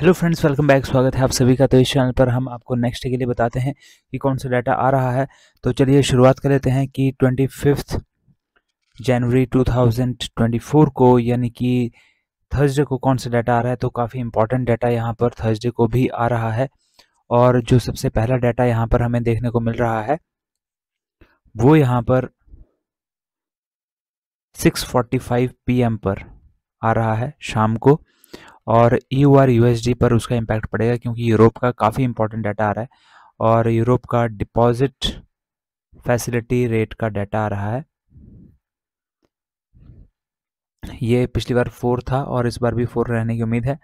hello friends welcome back स्वागत है आप सभी का तो इस चैनल पर हम आपको नेक्स्ट के लिए बताते हैं कि कौन सा डाटा आ रहा है तो चलिए शुरुआत कर लेते हैं कि ट्वेंटी फिफ्थ जनवरी 2024 को यानी कि थर्सडे को कौन सा डाटा आ रहा है तो काफ़ी इंपॉर्टेंट डाटा यहाँ पर थर्सडे को भी आ रहा है और जो सबसे पहला डाटा यहाँ पर हमें देखने को मिल रहा है वो यहाँ पर सिक्स फोर्टी पर आ रहा है शाम को और ई यू आर यूएसडी पर उसका इम्पैक्ट पड़ेगा क्योंकि यूरोप का काफ़ी इंपॉर्टेंट डाटा आ रहा है और यूरोप का डिपॉजिट फैसिलिटी रेट का डाटा आ रहा है ये पिछली बार फोर था और इस बार भी फोर रहने की उम्मीद है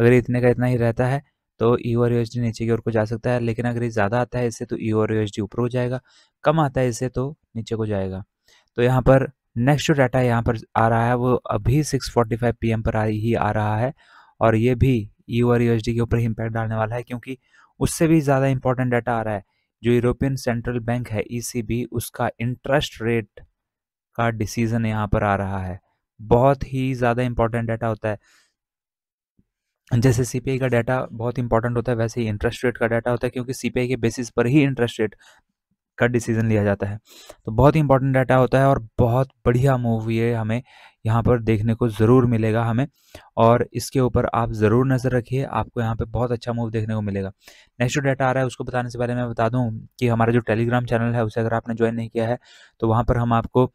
अगर इतने का इतना ही रहता है तो ई आर यू नीचे की ओर को जा सकता है लेकिन अगर ये ज़्यादा आता है इससे तो ई आर यू ऊपर को जाएगा कम आता है इससे तो नीचे को जाएगा तो यहाँ पर नेक्स्ट जो डाटा यहाँ पर आ रहा है वो अभी 6:45 पीएम पर आ ही आ रहा है और ये भी यू आर डी के ऊपर ही इम्पैक्ट डालने वाला है क्योंकि उससे भी ज़्यादा इंपॉर्टेंट डाटा आ रहा है जो यूरोपियन सेंट्रल बैंक है बी e उसका इंटरेस्ट रेट का डिसीजन यहाँ पर आ रहा है बहुत ही ज़्यादा इंपॉर्टेंट डाटा होता है जैसे सीपीआई का डाटा बहुत इंपॉर्टेंट होता है वैसे ही इंटरेस्ट रेट का डाटा होता है क्योंकि सीपीआई के बेसिस पर ही इंटरेस्ट रेट का डिसीजन लिया जाता है तो बहुत ही इंपॉर्टेंट डाटा होता है और बहुत बढ़िया मूव ये हमें यहाँ पर देखने को ज़रूर मिलेगा हमें और इसके ऊपर आप ज़रूर नज़र रखिए आपको यहाँ पे बहुत अच्छा मूव देखने को मिलेगा नेक्स्ट जो डाटा आ रहा है उसको बताने से पहले मैं बता दूँ कि हमारा जो टेलीग्राम चैनल है उसे अगर आपने ज्वाइन नहीं किया है तो वहाँ पर हम आपको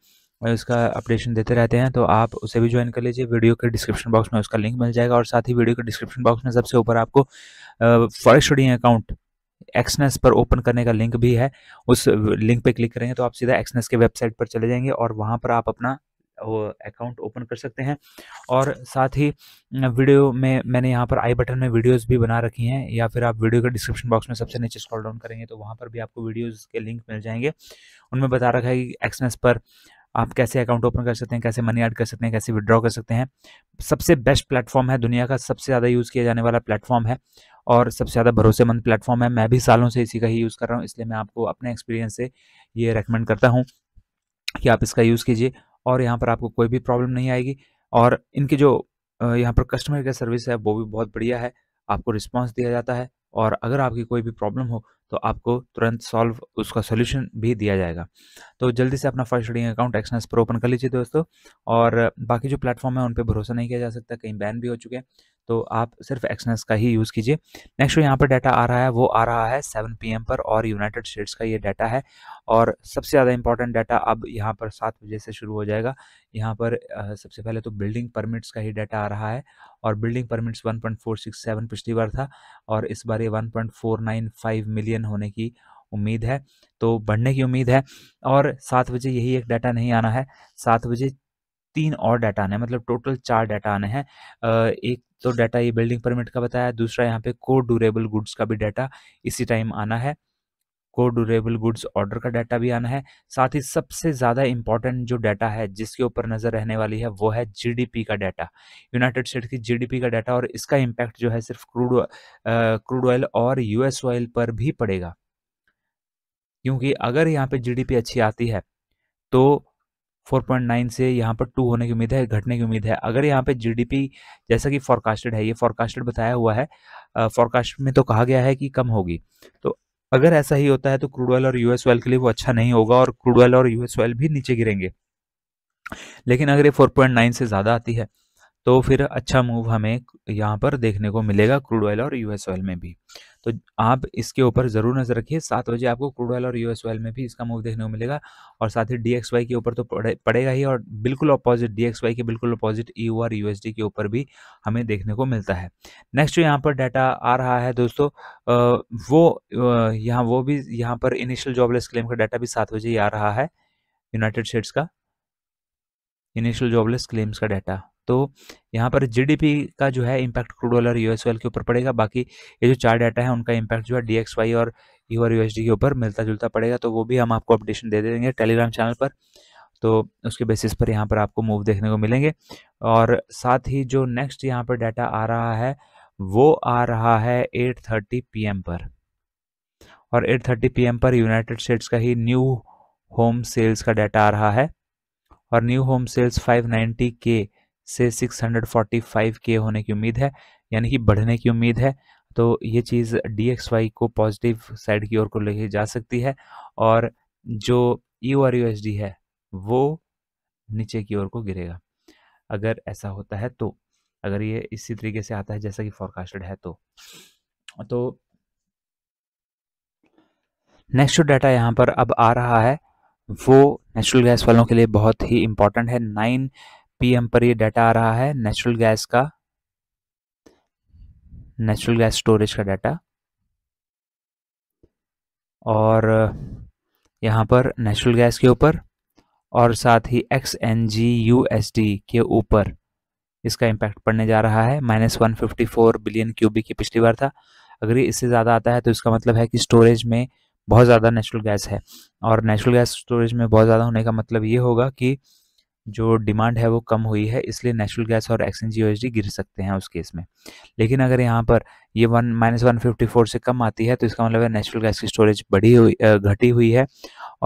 इसका अपडेशन देते रहते हैं तो आप उसे भी ज्वाइन कर लीजिए वीडियो के डिस्क्रिप्शन बॉक्स में उसका लिंक मिल जाएगा और साथ ही वीडियो के डिस्क्रिप्शन बॉक्स में सबसे ऊपर आपको फॉरेस्ट स्टडी अकाउंट एक्सनेस पर ओपन करने का लिंक भी है उस लिंक पर क्लिक करेंगे तो आप सीधा एक्सनेस के वेबसाइट पर चले जाएंगे और वहाँ पर आप अपना अकाउंट ओपन कर सकते हैं और साथ ही वीडियो में मैंने यहाँ पर आई बटन में वीडियोस भी बना रखी हैं या फिर आप वीडियो के डिस्क्रिप्शन बॉक्स में सबसे नीचे स्क्रॉल डाउन करेंगे तो वहाँ पर भी आपको वीडियोस के लिंक मिल जाएंगे उनमें बता रखा है कि एक्सनेस पर आप कैसे अकाउंट ओपन कर सकते हैं कैसे मनी ऐड कर सकते हैं कैसे विड्रॉ कर सकते हैं सबसे बेस्ट प्लेटफॉर्म है दुनिया का सबसे ज़्यादा यूज़ किया जाने वाला प्लेटफॉर्म है और सबसे ज़्यादा भरोसेमंद प्लेटफॉर्म है मैं भी सालों से इसी का ही यूज़ कर रहा हूँ इसलिए मैं आपको अपने एक्सपीरियंस से ये रेकमेंड करता हूँ कि आप इसका यूज़ कीजिए और यहाँ पर आपको कोई भी प्रॉब्लम नहीं आएगी और इनकी जो यहाँ पर कस्टमर केयर सर्विस है वो भी बहुत बढ़िया है आपको रिस्पॉन्स दिया जाता है और अगर आपकी कोई भी प्रॉब्लम हो तो आपको तुरंत सॉल्व उसका सोल्यूशन भी दिया जाएगा तो जल्दी से अपना first trading account Exness pro open कर लीजिए दोस्तों और बाकी जो प्लेटफॉर्म है उन पर भरोसा नहीं किया जा सकता कहीं बैन भी हो चुके हैं तो आप सिर्फ एक्सनेस का ही यूज़ कीजिए नेक्स्ट जो यहाँ पर डाटा आ रहा है वो आ रहा है सेवन पी पर और यूनाइटेड स्टेट्स का ये डाटा है और सबसे ज़्यादा इंपॉर्टेंट डाटा अब यहाँ पर सात बजे से शुरू हो जाएगा यहाँ पर सबसे पहले तो बिल्डिंग परमिट्स का ही डाटा आ रहा है और बिल्डिंग परमिट्स वन पिछली बार था और इस बार ये वन मिलियन मिलियन होने की उम्मीद है तो बढ़ने की उम्मीद है और सात बजे यही एक डाटा नहीं आना है सात बजे तीन और डाटा आने हैं मतलब टोटल चार डाटा आने हैं एक तो डाटा ये बिल्डिंग परमिट का बताया दूसरा यहाँ पे को ड्यूरेबल गुड्स का भी डाटा इसी टाइम आना है को ड्यूरेबल गुड्स ऑर्डर का डाटा भी आना है साथ ही सबसे ज़्यादा इंपॉर्टेंट जो डाटा है जिसके ऊपर नज़र रहने वाली है वो है जीडीपी का डाटा यूनाइटेड स्टेट की जीडीपी का डाटा और इसका इम्पैक्ट जो है सिर्फ क्रूड क्रूड ऑयल और यूएस ऑयल पर भी पड़ेगा क्योंकि अगर यहाँ पे जी अच्छी आती है तो 4.9 से यहाँ पर 2 होने की उम्मीद है घटने की उम्मीद है अगर यहाँ पे जीडीपी जैसा कि फॉरकास्टेड है ये फॉरकास्टेड बताया हुआ है फॉरकास्ट में तो कहा गया है कि कम होगी तो अगर ऐसा ही होता है तो क्रूड ऑयल और यूएस ऑयल के लिए वो अच्छा नहीं होगा और क्रूड ऑयल और यूएस ऑयल भी नीचे गिरेंगे लेकिन अगर ये 4.9 से ज़्यादा आती है तो फिर अच्छा मूव हमें यहाँ पर देखने को मिलेगा क्रूड ऑयल और यूएस ऑयल में भी तो आप इसके ऊपर ज़रूर नज़र रखिए सात बजे आपको क्रूड ऑयल और यूएस ऑयल में भी इसका मूव देखने को मिलेगा और साथ ही डीएक्सवाई के ऊपर तो पड़े, पड़ेगा ही और बिल्कुल अपोजिट डीएक्सवाई के बिल्कुल अपोजिट ईयू और यूएसडी के ऊपर भी हमें देखने को मिलता है नेक्स्ट जो यहाँ पर डाटा आ रहा है दोस्तों वो यहाँ वो भी यहाँ पर इनिशियल जॉबलेस क्लेम का डाटा भी सात बजे ही आ रहा है यूनाइटेड स्टेट्स का इनिशियल जॉबलेस क्लेम्स का डाटा तो यहाँ पर जीडीपी का जो है impact crude dollar US oil के ऊपर पड़ेगा बाकी ये जो चार डाटा है उनका इम्पैक्ट जो है डीएक्सवाई और यू आर यूएसडी के ऊपर मिलता जुलता पड़ेगा तो वो भी हम आपको अपडेशन दे देंगे टेलीग्राम चैनल पर तो उसके बेसिस पर यहाँ पर आपको मूव देखने को मिलेंगे और साथ ही जो नेक्स्ट यहाँ पर डाटा आ रहा है वो आ रहा है एट पीएम पर और 8:30 पीएम पर यूनाइटेड स्टेट्स का ही न्यू होम सेल्स का डाटा आ रहा है और न्यू होम सेल्स 590 के से 645 के होने की उम्मीद है यानी कि बढ़ने की उम्मीद है तो ये चीज़ डी को पॉजिटिव साइड की ओर को लेके जा सकती है और जो U R U S D है वो नीचे की ओर को गिरेगा अगर ऐसा होता है तो अगर ये इसी तरीके से आता है जैसा कि फॉरकास्टेड है तो तो नेक्स्ट जो डाटा यहाँ पर अब आ रहा है वो नेचुरल गैस वालों के लिए बहुत ही इंपॉर्टेंट है नाइन पीएम पर ये डाटा आ रहा है नेचुरल गैस का नेचुरल गैस स्टोरेज का डाटा और यहाँ पर नेचुरल गैस के ऊपर और साथ ही X N G U S D के ऊपर इसका इम्पैक्ट पड़ने जा रहा है minus one fifty four billion cubic पिछली बार था अगर ये इससे ज़्यादा आता है तो इसका मतलब है कि स्टोरेज में बहुत ज़्यादा नेचुरल गैस है और नेचुरल गैस स्टोरेज में बहुत ज़्यादा होने का मतलब ये होगा कि जो डिमांड है वो कम हुई है इसलिए नेचुरल गैस और एक्सचेंज जी गिर सकते हैं उस केस में लेकिन अगर यहाँ पर ये one minus one fifty four से कम आती है तो इसका मतलब है नेचुरल गैस की स्टोरेज बढ़ी हुई घटी हुई है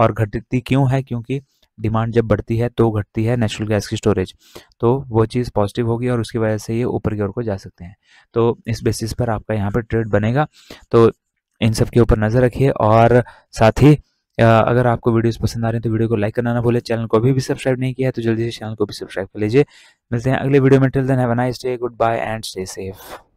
और घटती क्यों है क्योंकि डिमांड जब बढ़ती है तो घटती है नेचुरल गैस की स्टोरेज तो वो चीज़ पॉजिटिव होगी और उसकी वजह से ये ऊपर की ओर को जा सकते हैं तो इस बेसिस पर आपका यहाँ पर ट्रेड बनेगा तो इन सब के ऊपर नज़र रखिए और साथ ही अगर आपको वीडियोस पसंद आ रहे हैं तो वीडियो को लाइक करना ना भूलें चैनल को अभी भी सब्सक्राइब नहीं किया है तो जल्दी से चैनल को भी सब्सक्राइब कर लीजिए मिलते हैं अगले वीडियो में till then have a nice day good bye and stay safe